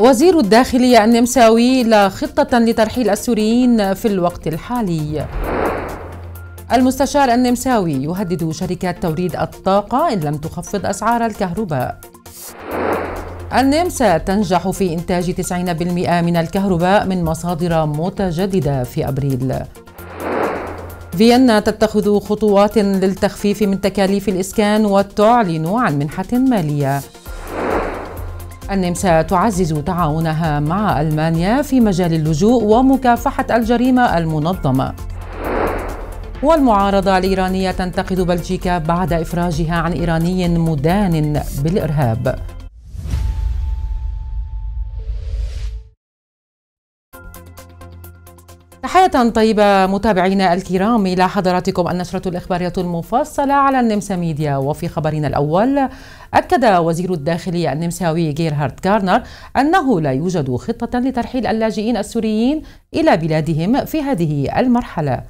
وزير الداخلية النمساوي لا خطة لترحيل السوريين في الوقت الحالي المستشار النمساوي يهدد شركات توريد الطاقة إن لم تخفض أسعار الكهرباء النمسا تنجح في إنتاج 90% من الكهرباء من مصادر متجددة في أبريل فيينا تتخذ خطوات للتخفيف من تكاليف الإسكان وتعلن عن منحة مالية النمسا تعزز تعاونها مع ألمانيا في مجال اللجوء ومكافحة الجريمة المنظمة والمعارضة الإيرانية تنتقد بلجيكا بعد إفراجها عن إيراني مدان بالإرهاب حياة طيبة متابعينا الكرام إلى حضراتكم النشرة الإخبارية المفصلة على النمسا ميديا وفي خبرنا الأول أكد وزير الداخلية النمساوي جيرهارد كارنر أنه لا يوجد خطة لترحيل اللاجئين السوريين إلى بلادهم في هذه المرحلة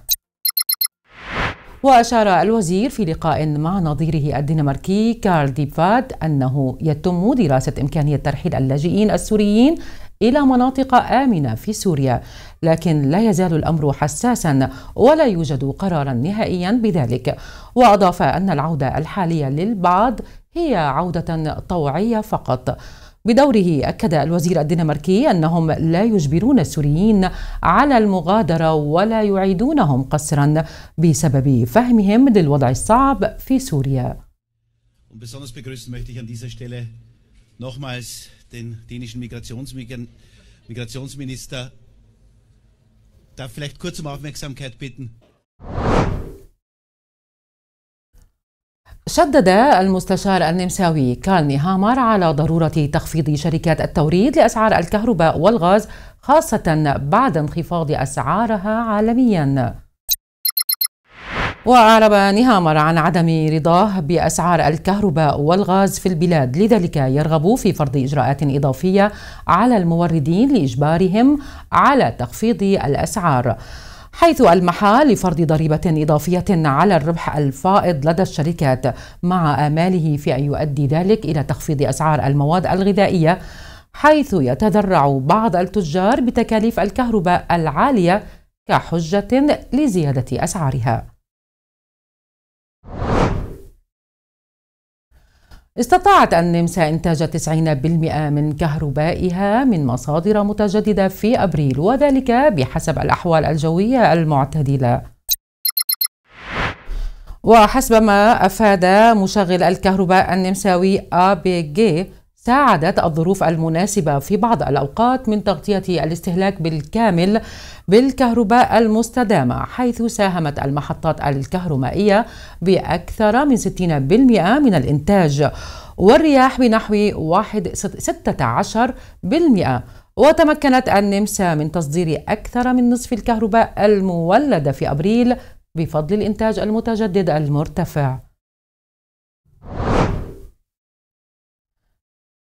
وأشار الوزير في لقاء مع نظيره الدنماركي كارل ديفاد أنه يتم دراسة إمكانية ترحيل اللاجئين السوريين إلى مناطق آمنة في سوريا لكن لا يزال الأمر حساسا ولا يوجد قرارا نهائيا بذلك وأضاف أن العودة الحالية للبعض هي عودة طوعية فقط بدوره أكد الوزير الدنماركي أنهم لا يجبرون السوريين على المغادرة ولا يعيدونهم قسرا بسبب فهمهم للوضع الصعب في سوريا Migrationsminister darf vielleicht kurz um Aufmerksamkeit bitten. شدد المستشار النمساوي كالني نهامر على ضرورة تخفيض شركات التوريد لأسعار الكهرباء والغاز خاصة بعد انخفاض أسعارها عالمياً. وأعرب نهامر عن عدم رضاه بأسعار الكهرباء والغاز في البلاد لذلك يرغب في فرض إجراءات إضافية على الموردين لإجبارهم على تخفيض الأسعار حيث ألمح لفرض ضريبة إضافية على الربح الفائض لدى الشركات مع آماله في أن يؤدي ذلك إلى تخفيض أسعار المواد الغذائية حيث يتذرع بعض التجار بتكاليف الكهرباء العالية كحجة لزيادة أسعارها استطاعت النمسا إنتاج 90% من كهربائها من مصادر متجددة في أبريل وذلك بحسب الأحوال الجوية المعتدلة وحسب ما أفاد مشغل الكهرباء النمساوي آبي جي ساعدت الظروف المناسبة في بعض الأوقات من تغطية الاستهلاك بالكامل بالكهرباء المستدامة حيث ساهمت المحطات الكهرومائية بأكثر من 60% من الإنتاج والرياح بنحو 16% وتمكنت النمسا من تصدير أكثر من نصف الكهرباء المولدة في أبريل بفضل الإنتاج المتجدد المرتفع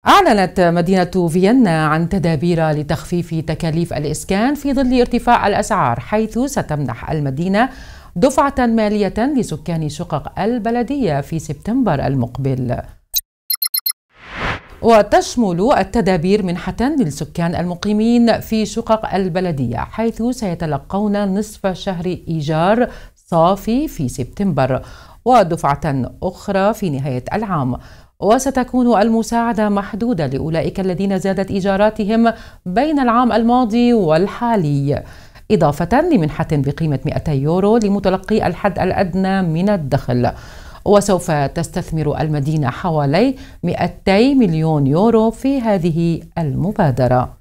أعلنت مدينة فيينا عن تدابير لتخفيف تكاليف الإسكان في ظل ارتفاع الأسعار حيث ستمنح المدينة دفعة مالية لسكان شقق البلدية في سبتمبر المقبل وتشمل التدابير منحة للسكان المقيمين في شقق البلدية حيث سيتلقون نصف شهر إيجار صافي في سبتمبر ودفعة أخرى في نهاية العام وستكون المساعدة محدودة لأولئك الذين زادت إيجاراتهم بين العام الماضي والحالي إضافة لمنحة بقيمة 200 يورو لمتلقي الحد الأدنى من الدخل وسوف تستثمر المدينة حوالي 200 مليون يورو في هذه المبادرة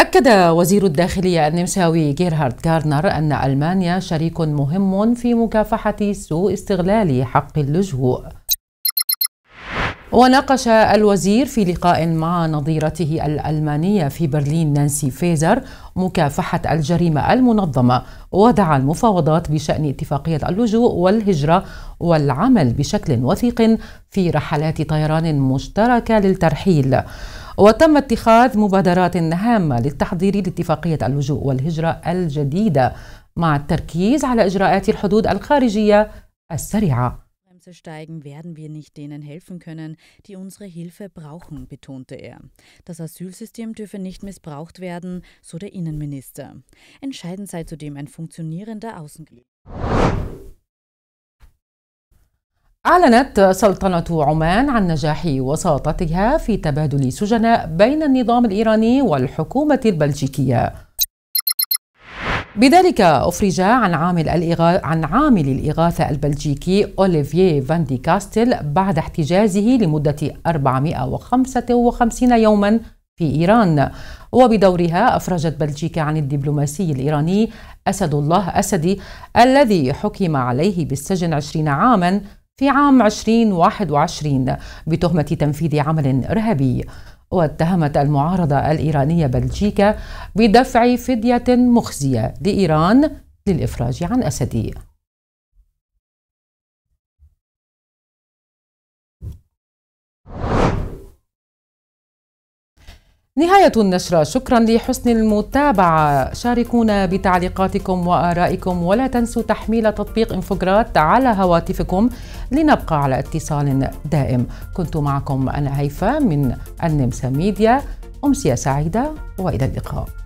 أكد وزير الداخلية النمساوي جيرهارد كارنر أن ألمانيا شريك مهم في مكافحة سوء استغلال حق اللجوء وناقش الوزير في لقاء مع نظيرته الألمانية في برلين نانسي فيزر مكافحة الجريمة المنظمة ودعا المفاوضات بشأن اتفاقية اللجوء والهجرة والعمل بشكل وثيق في رحلات طيران مشتركة للترحيل وتم اتخاذ مبادرات هامة للتحضير لاتفاقية اللجوء والهجرة الجديدة مع التركيز على إجراءات الحدود الخارجية السريعة Bremse steigen, werden wir nicht denen helfen können, die unsere Hilfe brauchen, betonte er. Das Asylsystem dürfe nicht missbraucht werden, so der Innenminister. Entscheidend sei zudem ein funktionierender Außenpolitik. أعلنت سلطنة عمان عن نجاح وساطتها في تبادل سجناء بين النظام الإيراني والحكومة البلجيكية بذلك أفرج عن عامل الإغا... عن عامل الإغاثة البلجيكي أوليفييه فان دي كاستل بعد احتجازه لمدة 455 يوما في إيران وبدورها أفرجت بلجيكا عن الدبلوماسي الإيراني أسد الله أسدي الذي حكم عليه بالسجن 20 عاما في عام 2021 بتهمة تنفيذ عمل إرهابي واتهمت المعارضة الإيرانية بلجيكا بدفع فدية مخزية لإيران للإفراج عن أسده نهاية النشرة شكرا لحسن المتابعة شاركونا بتعليقاتكم وآرائكم ولا تنسوا تحميل تطبيق انفوجرات على هواتفكم لنبقى على اتصال دائم كنت معكم أنا هيفا من النمسا ميديا أمسية سعيدة وإلى اللقاء